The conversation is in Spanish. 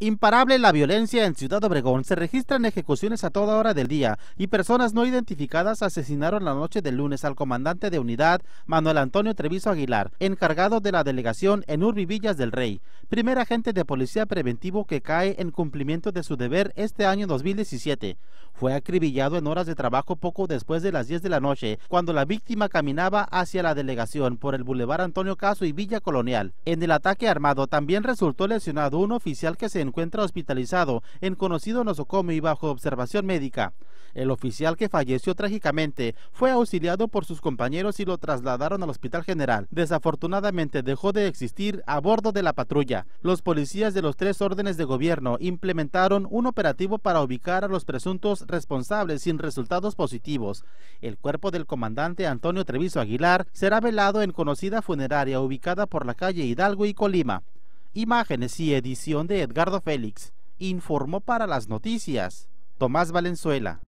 Imparable la violencia en Ciudad Obregón. Se registran ejecuciones a toda hora del día y personas no identificadas asesinaron la noche del lunes al comandante de unidad Manuel Antonio Treviso Aguilar, encargado de la delegación en Urbi Villas del Rey, primer agente de policía preventivo que cae en cumplimiento de su deber este año 2017. Fue acribillado en horas de trabajo poco después de las 10 de la noche, cuando la víctima caminaba hacia la delegación por el Boulevard Antonio Caso y Villa Colonial. En el ataque armado también resultó lesionado un oficial que se encuentra hospitalizado en conocido nosocomio y bajo observación médica. El oficial que falleció trágicamente fue auxiliado por sus compañeros y lo trasladaron al Hospital General. Desafortunadamente dejó de existir a bordo de la patrulla. Los policías de los tres órdenes de gobierno implementaron un operativo para ubicar a los presuntos responsables sin resultados positivos. El cuerpo del comandante Antonio Treviso Aguilar será velado en conocida funeraria ubicada por la calle Hidalgo y Colima. Imágenes y edición de Edgardo Félix. Informó para las noticias Tomás Valenzuela.